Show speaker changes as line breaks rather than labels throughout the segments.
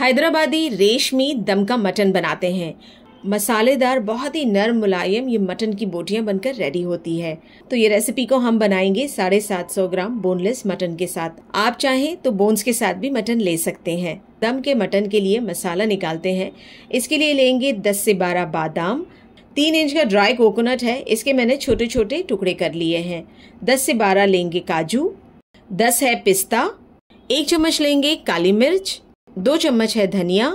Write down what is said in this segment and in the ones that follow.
हैदराबादी रेशमी दम का मटन बनाते हैं मसालेदार बहुत ही नरम मुलायम ये मटन की बोटियाँ बनकर रेडी होती है तो ये रेसिपी को हम बनाएंगे साढ़े सात सौ ग्राम बोनलेस मटन के साथ आप चाहें तो बोन्स के साथ भी मटन ले सकते हैं दम के मटन के लिए मसाला निकालते हैं इसके लिए लेंगे दस से बारह बादाम तीन इंच का ड्राई कोकोनट है इसके मैंने छोटे छोटे टुकड़े कर लिए हैं दस से बारह लेंगे काजू दस है पिस्ता एक चम्मच लेंगे काली मिर्च दो चम्मच है धनिया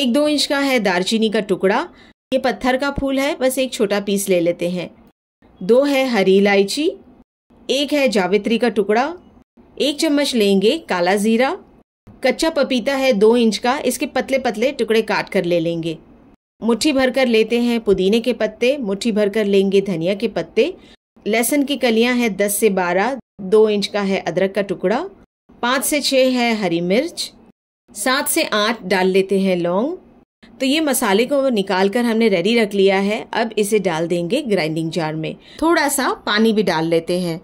एक दो इंच का है दारचीनी का टुकड़ा ये पत्थर का फूल है बस एक छोटा पीस ले लेते हैं दो है हरी इलायची एक है जावित्री का टुकड़ा एक चम्मच लेंगे काला ज़ीरा कच्चा पपीता है दो इंच का इसके पतले पतले टुकड़े काट कर ले लेंगे मुट्ठी भर कर लेते हैं पुदीने के पत्ते मुट्ठी भर कर लेंगे धनिया के पत्ते लहसुन की कलियां हैं दस से बारह दो इंच का है अदरक का टुकड़ा पाँच से छः है हरी मिर्च सात से आठ डाल लेते हैं लौंग तो ये मसाले को निकाल कर हमने रेडी रख लिया है अब इसे डाल देंगे ग्राइंडिंग जार में थोड़ा सा पानी भी डाल लेते हैं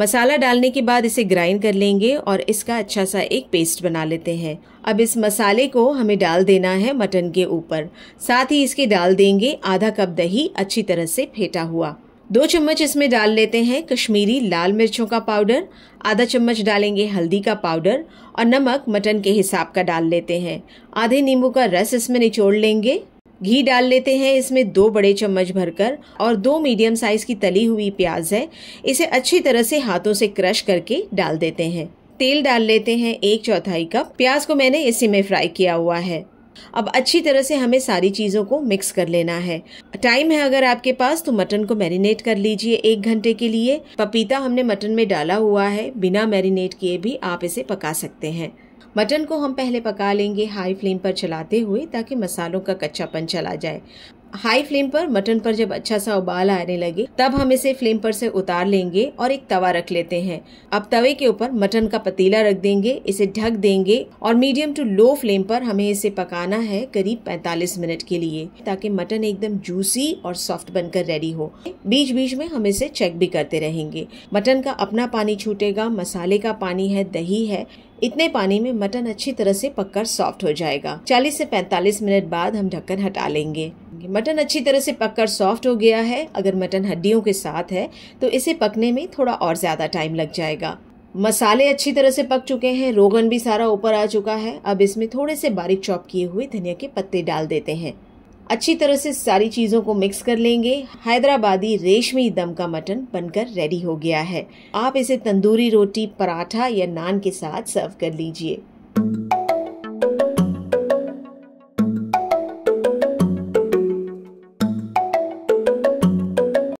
मसाला डालने के बाद इसे ग्राइंड कर लेंगे और इसका अच्छा सा एक पेस्ट बना लेते हैं अब इस मसाले को हमें डाल देना है मटन के ऊपर साथ ही इसके डाल देंगे आधा कप दही अच्छी तरह से फेंटा हुआ दो चम्मच इसमें डाल लेते हैं कश्मीरी लाल मिर्चों का पाउडर आधा चम्मच डालेंगे हल्दी का पाउडर और नमक मटन के हिसाब का डाल लेते हैं आधे नींबू का रस इसमें निचोड़ लेंगे घी डाल लेते हैं इसमें दो बड़े चम्मच भरकर और दो मीडियम साइज की तली हुई प्याज है इसे अच्छी तरह से हाथों से क्रश करके डाल देते हैं तेल डाल लेते हैं एक चौथाई कप प्याज को मैंने इसी में फ्राई किया हुआ है अब अच्छी तरह से हमें सारी चीज़ों को मिक्स कर लेना है टाइम है अगर आपके पास तो मटन को मैरिनेट कर लीजिए एक घंटे के लिए पपीता हमने मटन में डाला हुआ है बिना मैरिनेट किए भी आप इसे पका सकते हैं मटन को हम पहले पका लेंगे हाई फ्लेम पर चलाते हुए ताकि मसालों का कच्चापन चला जाए हाई फ्लेम पर मटन पर जब अच्छा सा उबाल आने लगे तब हम इसे फ्लेम पर से उतार लेंगे और एक तवा रख लेते हैं अब तवे के ऊपर मटन का पतीला रख देंगे इसे ढक देंगे और मीडियम टू लो फ्लेम पर हमें इसे पकाना है करीब 45 मिनट के लिए ताकि मटन एकदम जूसी और सॉफ्ट बनकर रेडी हो बीच बीच में हम इसे चेक भी करते रहेंगे मटन का अपना पानी छूटेगा मसाले का पानी है दही है इतने पानी में मटन अच्छी तरह से पककर सॉफ्ट हो जाएगा 40 से 45 मिनट बाद हम ढक्कन हटा लेंगे डालेंगे मटन अच्छी तरह से पककर सॉफ्ट हो गया है अगर मटन हड्डियों के साथ है तो इसे पकने में थोड़ा और ज़्यादा टाइम लग जाएगा मसाले अच्छी तरह से पक चुके हैं रोगन भी सारा ऊपर आ चुका है अब इसमें थोड़े से बारीक चॉप किए हुए धनिया के पत्ते डाल देते हैं अच्छी तरह से सारी चीज़ों को मिक्स कर लेंगे हैदराबादी रेशमी दम का मटन बनकर रेडी हो गया है आप इसे तंदूरी रोटी पराठा या नान के साथ सर्व कर लीजिए